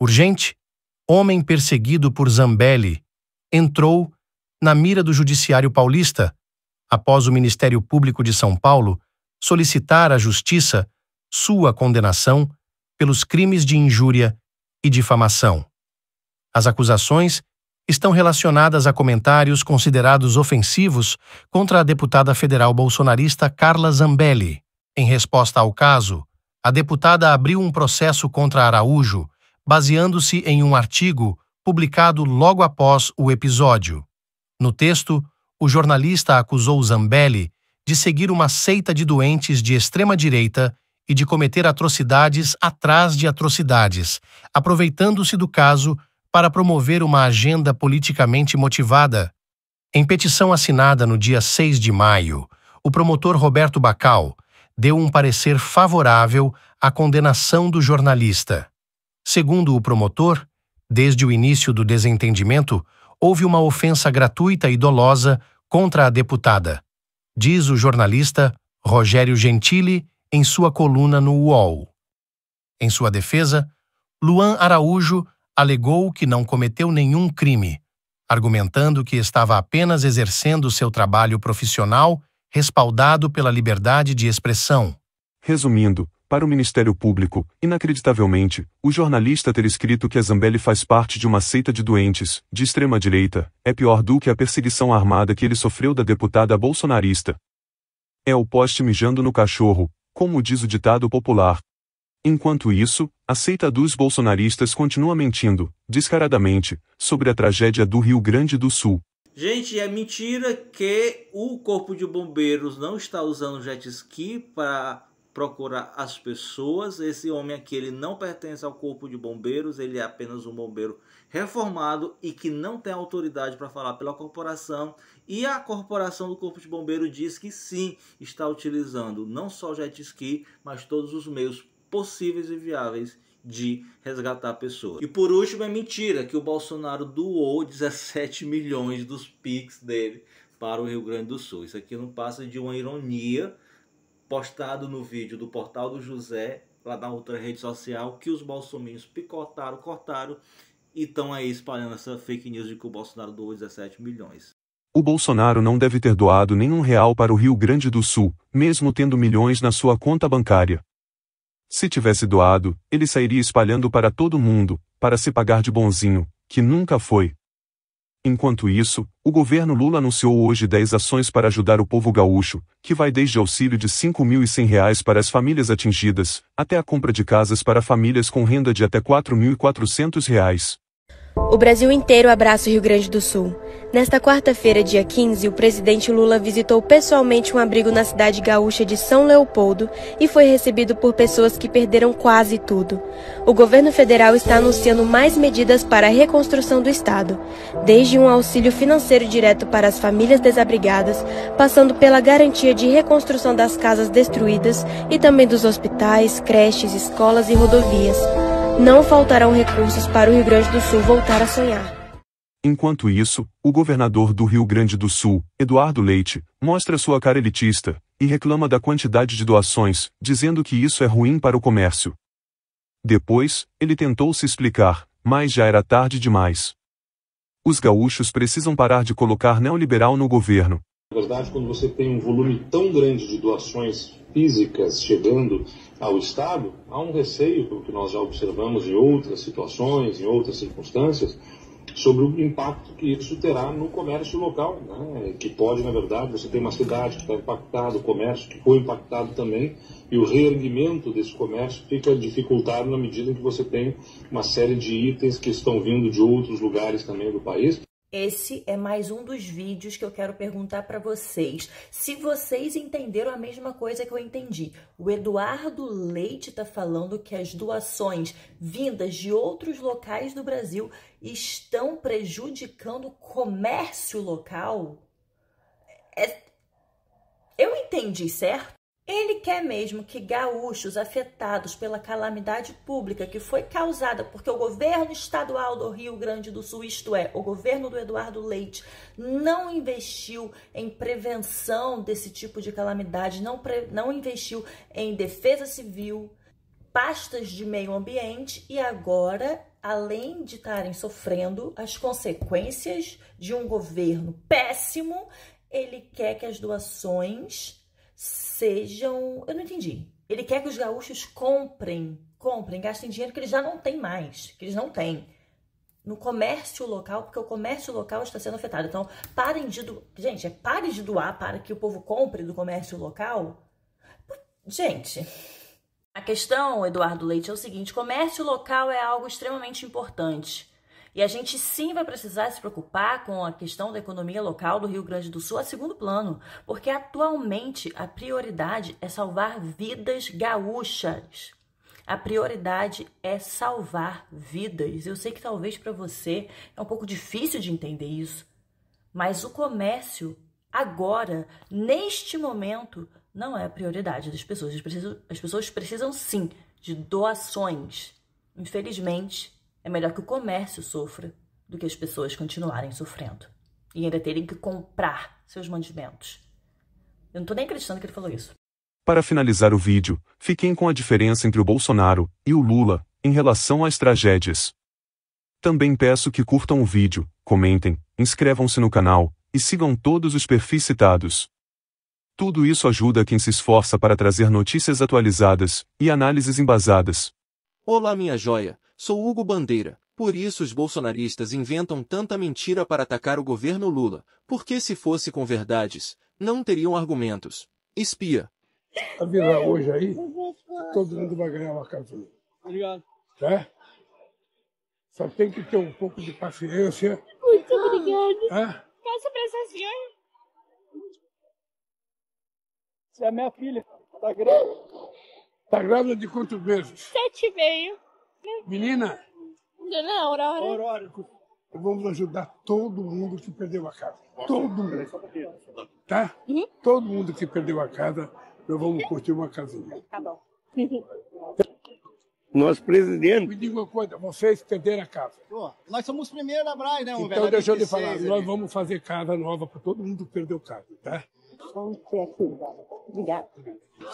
urgente, homem perseguido por Zambelli, entrou na mira do Judiciário Paulista, após o Ministério Público de São Paulo solicitar à Justiça sua condenação pelos crimes de injúria e difamação. As acusações estão relacionadas a comentários considerados ofensivos contra a deputada federal bolsonarista Carla Zambelli. Em resposta ao caso, a deputada abriu um processo contra Araújo baseando-se em um artigo publicado logo após o episódio. No texto, o jornalista acusou Zambelli de seguir uma seita de doentes de extrema-direita e de cometer atrocidades atrás de atrocidades, aproveitando-se do caso para promover uma agenda politicamente motivada. Em petição assinada no dia 6 de maio, o promotor Roberto Bacal deu um parecer favorável à condenação do jornalista. Segundo o promotor, desde o início do desentendimento, houve uma ofensa gratuita e dolosa contra a deputada, diz o jornalista Rogério Gentili em sua coluna no UOL. Em sua defesa, Luan Araújo alegou que não cometeu nenhum crime, argumentando que estava apenas exercendo seu trabalho profissional respaldado pela liberdade de expressão. Resumindo, para o Ministério Público, inacreditavelmente, o jornalista ter escrito que a Zambelli faz parte de uma seita de doentes, de extrema-direita, é pior do que a perseguição armada que ele sofreu da deputada bolsonarista. É o poste mijando no cachorro, como diz o ditado popular. Enquanto isso, a seita dos bolsonaristas continua mentindo, descaradamente, sobre a tragédia do Rio Grande do Sul. Gente, é mentira que o Corpo de Bombeiros não está usando jet ski para procurar as pessoas. Esse homem aqui ele não pertence ao corpo de bombeiros, ele é apenas um bombeiro reformado e que não tem autoridade para falar pela corporação. E a corporação do corpo de bombeiro diz que sim, está utilizando não só jet ski, mas todos os meios possíveis e viáveis de resgatar a pessoa. E por último, é mentira que o Bolsonaro doou 17 milhões dos pics dele para o Rio Grande do Sul. Isso aqui não passa de uma ironia postado no vídeo do Portal do José, lá na outra rede social, que os bolsominions picotaram, cortaram e estão aí espalhando essa fake news de que o Bolsonaro doou 17 milhões. O Bolsonaro não deve ter doado nenhum real para o Rio Grande do Sul, mesmo tendo milhões na sua conta bancária. Se tivesse doado, ele sairia espalhando para todo mundo, para se pagar de bonzinho, que nunca foi. Enquanto isso, o governo Lula anunciou hoje 10 ações para ajudar o povo gaúcho, que vai desde auxílio de R$ 5.100 para as famílias atingidas, até a compra de casas para famílias com renda de até R$ 4.400. O Brasil inteiro abraça o Rio Grande do Sul. Nesta quarta-feira, dia 15, o presidente Lula visitou pessoalmente um abrigo na cidade gaúcha de São Leopoldo e foi recebido por pessoas que perderam quase tudo. O governo federal está anunciando mais medidas para a reconstrução do estado, desde um auxílio financeiro direto para as famílias desabrigadas, passando pela garantia de reconstrução das casas destruídas e também dos hospitais, creches, escolas e rodovias. Não faltarão recursos para o Rio Grande do Sul voltar a sonhar. Enquanto isso, o governador do Rio Grande do Sul, Eduardo Leite, mostra sua cara elitista e reclama da quantidade de doações, dizendo que isso é ruim para o comércio. Depois, ele tentou se explicar, mas já era tarde demais. Os gaúchos precisam parar de colocar neoliberal no governo. Na verdade, quando você tem um volume tão grande de doações físicas chegando ao Estado, há um receio, pelo que nós já observamos em outras situações, em outras circunstâncias, sobre o impacto que isso terá no comércio local, né? que pode, na verdade, você tem uma cidade que está impactada, o comércio que foi impactado também, e o reerguimento desse comércio fica dificultado na medida em que você tem uma série de itens que estão vindo de outros lugares também do país. Esse é mais um dos vídeos que eu quero perguntar para vocês. Se vocês entenderam a mesma coisa que eu entendi, o Eduardo Leite está falando que as doações vindas de outros locais do Brasil estão prejudicando o comércio local? É... Eu entendi, certo? Ele quer mesmo que gaúchos afetados pela calamidade pública que foi causada porque o governo estadual do Rio Grande do Sul, isto é, o governo do Eduardo Leite, não investiu em prevenção desse tipo de calamidade, não, não investiu em defesa civil, pastas de meio ambiente e agora, além de estarem sofrendo as consequências de um governo péssimo, ele quer que as doações sejam. Eu não entendi. Ele quer que os gaúchos comprem, comprem, gastem dinheiro que eles já não têm mais, que eles não têm. No comércio local, porque o comércio local está sendo afetado. Então, parem de doar Gente, é parem de doar para que o povo compre do comércio local. Gente, a questão, Eduardo Leite, é o seguinte: comércio local é algo extremamente importante. E a gente sim vai precisar se preocupar com a questão da economia local do Rio Grande do Sul a segundo plano, porque atualmente a prioridade é salvar vidas gaúchas. A prioridade é salvar vidas. Eu sei que talvez para você é um pouco difícil de entender isso, mas o comércio agora, neste momento, não é a prioridade das pessoas. As pessoas precisam sim de doações. Infelizmente, é melhor que o comércio sofra do que as pessoas continuarem sofrendo e ainda terem que comprar seus mantimentos. Eu não tô nem acreditando que ele falou isso. Para finalizar o vídeo, fiquem com a diferença entre o Bolsonaro e o Lula em relação às tragédias. Também peço que curtam o vídeo, comentem, inscrevam-se no canal e sigam todos os perfis citados. Tudo isso ajuda quem se esforça para trazer notícias atualizadas e análises embasadas. Olá, minha joia! Sou Hugo Bandeira. Por isso os bolsonaristas inventam tanta mentira para atacar o governo Lula, porque se fosse com verdades, não teriam argumentos. Espia. A virar hoje aí, todo mundo vai ganhar uma casa. Obrigado. Tá? Só tem que ter um pouco de paciência. Muito ah, obrigado. Hã? É? Posso pra a senhora? Você é minha filha. Tá grávida. Tá grávida de quantos meses? Sete e meio. Menina! Não, Aurora. É Aurora, vamos ajudar todo mundo que perdeu a casa. Todo mundo. Tá? Uhum. Todo mundo que perdeu a casa, nós vamos curtir uma casinha. Tá bom. Nós, presidente. Me diga uma coisa, vocês perderam a casa. Pô, nós somos os primeiros da Braz, né, Então, deixa eu lhe falar, ali. nós vamos fazer casa nova para todo mundo que perdeu casa, tá? Vamos ser aqui, Obrigado.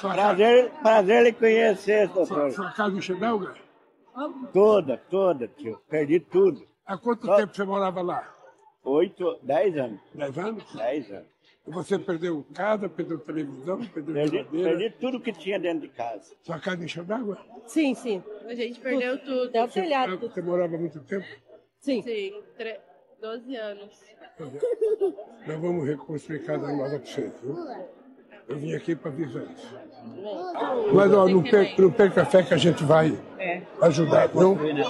Prazer, prazer lhe conhecer, doutor. Sua, sua casa em Xenelga? Toda, toda, tio. Perdi tudo. Há quanto Só... tempo você morava lá? Oito, dez anos. Dez anos? Dez anos. E você perdeu casa, perdeu televisão, perdeu perdi, geladeira? Perdi tudo que tinha dentro de casa. Sua casa encheu d'água? Sim, sim. A gente perdeu tudo. tudo. Até o telhado. Você, você morava muito tempo? Sim. Sim, tre... 12 anos. Nós vamos reconstruir casa nova para você, viu? Eu vim aqui para avisar isso. Mas ó, não perca, não perca a fé que a gente vai ajudar. não? Né?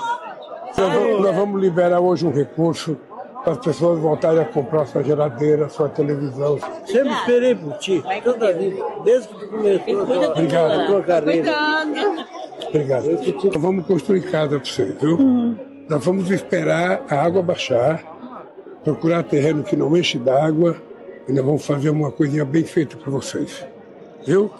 nós vamos liberar hoje um recurso para as pessoas voltarem a comprar sua geladeira, sua televisão. Sempre esperei por ti, toda vida, desde que começou a Obrigado. tua carreira. Obrigado. Obrigado. Nós vamos construir casa para você, viu? Uhum. Nós vamos esperar a água baixar, procurar terreno que não enche d'água e nós vamos fazer uma coisinha bem feita para vocês, viu?